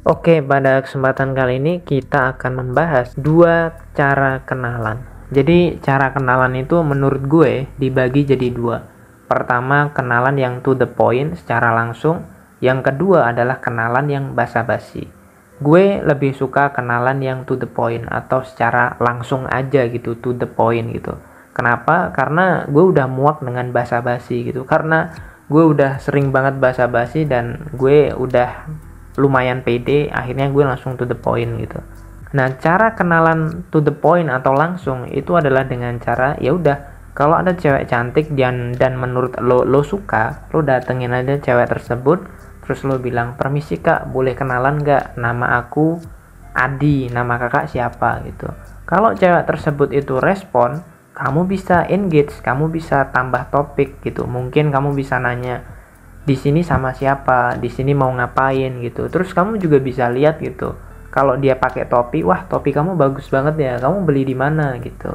Oke, pada kesempatan kali ini kita akan membahas dua cara kenalan. Jadi, cara kenalan itu menurut gue dibagi jadi dua. Pertama, kenalan yang to the point secara langsung. Yang kedua adalah kenalan yang basa-basi. Gue lebih suka kenalan yang to the point atau secara langsung aja gitu, to the point gitu. Kenapa? Karena gue udah muak dengan basa-basi gitu. Karena gue udah sering banget basa-basi dan gue udah lumayan pede akhirnya gue langsung to the point gitu nah cara kenalan to the point atau langsung itu adalah dengan cara ya udah kalau ada cewek cantik dan dan menurut lo lo suka lo datengin aja cewek tersebut terus lo bilang permisi kak boleh kenalan nggak nama aku Adi nama kakak siapa gitu kalau cewek tersebut itu respon kamu bisa engage, kamu bisa tambah topik gitu. Mungkin kamu bisa nanya, di sini sama siapa, di sini mau ngapain gitu. Terus kamu juga bisa lihat gitu. Kalau dia pakai topi, wah topi kamu bagus banget ya. Kamu beli di mana gitu.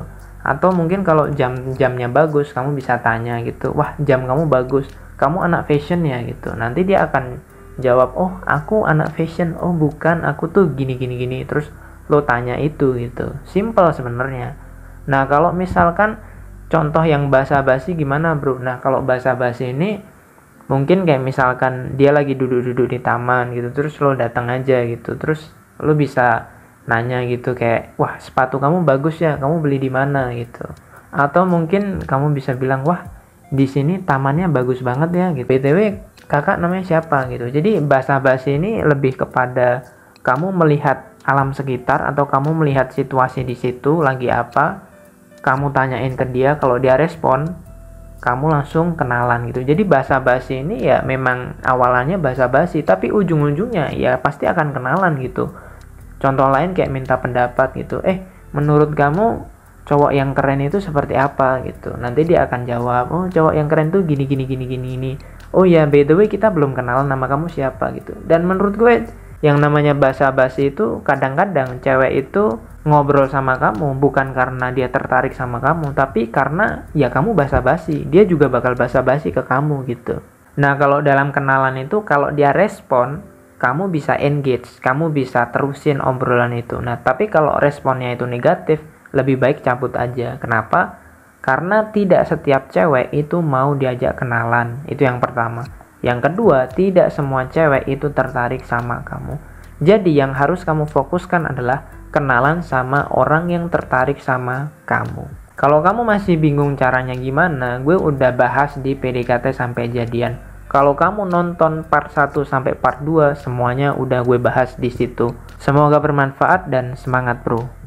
Atau mungkin kalau jam-jamnya bagus, kamu bisa tanya gitu. Wah, jam kamu bagus. Kamu anak fashion ya gitu. Nanti dia akan jawab, "Oh, aku anak fashion. Oh, bukan. Aku tuh gini gini gini." Terus lo tanya itu gitu. Simple sebenarnya. Nah, kalau misalkan contoh yang basa-basi gimana, Bro? Nah, kalau basa-basi ini mungkin kayak misalkan dia lagi duduk-duduk di taman gitu terus lo datang aja gitu terus lo bisa nanya gitu kayak wah sepatu kamu bagus ya kamu beli di mana gitu atau mungkin kamu bisa bilang wah di sini tamannya bagus banget ya gitu btw kakak namanya siapa gitu jadi bahasa basi ini lebih kepada kamu melihat alam sekitar atau kamu melihat situasi di situ lagi apa kamu tanyain ke dia kalau dia respon kamu langsung kenalan gitu. Jadi bahasa basi ini ya memang awalannya bahasa basi, tapi ujung-ujungnya ya pasti akan kenalan gitu. Contoh lain kayak minta pendapat gitu. Eh, menurut kamu cowok yang keren itu seperti apa gitu nanti dia akan jawab oh cowok yang keren tuh gini gini gini gini ini oh ya by the way kita belum kenalan nama kamu siapa gitu dan menurut gue yang namanya basa-basi itu kadang-kadang cewek itu ngobrol sama kamu bukan karena dia tertarik sama kamu tapi karena ya kamu basa-basi dia juga bakal basa-basi ke kamu gitu nah kalau dalam kenalan itu kalau dia respon kamu bisa engage kamu bisa terusin obrolan itu nah tapi kalau responnya itu negatif lebih baik cabut aja kenapa karena tidak setiap cewek itu mau diajak kenalan itu yang pertama yang kedua, tidak semua cewek itu tertarik sama kamu. Jadi yang harus kamu fokuskan adalah kenalan sama orang yang tertarik sama kamu. Kalau kamu masih bingung caranya gimana, gue udah bahas di PDKT sampai jadian. Kalau kamu nonton part 1 sampai part 2, semuanya udah gue bahas di situ. Semoga bermanfaat dan semangat, Bro.